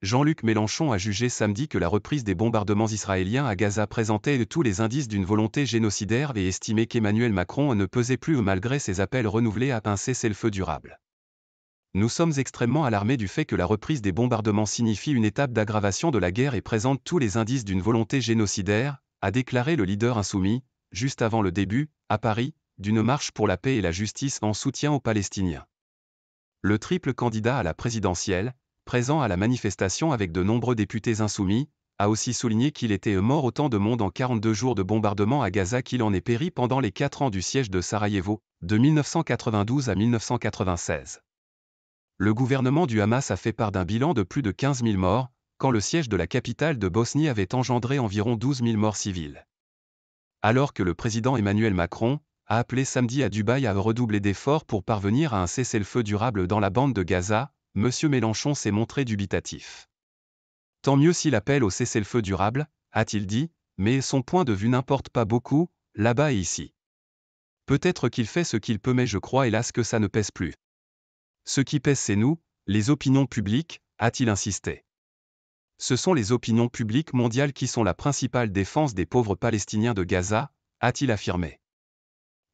Jean-Luc Mélenchon a jugé samedi que la reprise des bombardements israéliens à Gaza présentait tous les indices d'une volonté génocidaire et estimé qu'Emmanuel Macron ne pesait plus malgré ses appels renouvelés à pincer cessez-le-feu durable. Nous sommes extrêmement alarmés du fait que la reprise des bombardements signifie une étape d'aggravation de la guerre et présente tous les indices d'une volonté génocidaire, a déclaré le leader insoumis, juste avant le début, à Paris, d'une marche pour la paix et la justice en soutien aux Palestiniens. Le triple candidat à la présidentielle, présent à la manifestation avec de nombreux députés insoumis, a aussi souligné qu'il était euh, mort autant de monde en 42 jours de bombardement à Gaza qu'il en est péri pendant les 4 ans du siège de Sarajevo, de 1992 à 1996. Le gouvernement du Hamas a fait part d'un bilan de plus de 15 000 morts, quand le siège de la capitale de Bosnie avait engendré environ 12 000 morts civiles. Alors que le président Emmanuel Macron a appelé samedi à Dubaï à redoubler d'efforts pour parvenir à un cessez-le-feu durable dans la bande de Gaza, M. Mélenchon s'est montré dubitatif. Tant mieux s'il appelle au cessez-le-feu durable, a-t-il dit, mais son point de vue n'importe pas beaucoup, là-bas et ici. Peut-être qu'il fait ce qu'il peut, mais je crois hélas que ça ne pèse plus. Ce qui pèse, c'est nous, les opinions publiques, a-t-il insisté. Ce sont les opinions publiques mondiales qui sont la principale défense des pauvres Palestiniens de Gaza, a-t-il affirmé.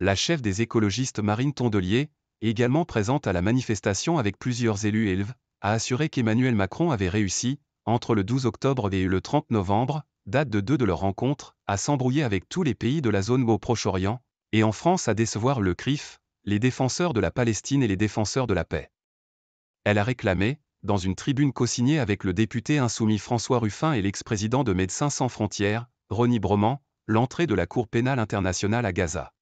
La chef des écologistes Marine Tondelier, également présente à la manifestation avec plusieurs élus élve, a assuré qu'Emmanuel Macron avait réussi, entre le 12 octobre et le 30 novembre, date de deux de leurs rencontres, à s'embrouiller avec tous les pays de la zone au Proche-Orient, et en France à décevoir le CRIF, les défenseurs de la Palestine et les défenseurs de la paix. Elle a réclamé, dans une tribune co-signée avec le député insoumis François Ruffin et l'ex-président de Médecins sans frontières, Ronnie Broman, l'entrée de la Cour pénale internationale à Gaza.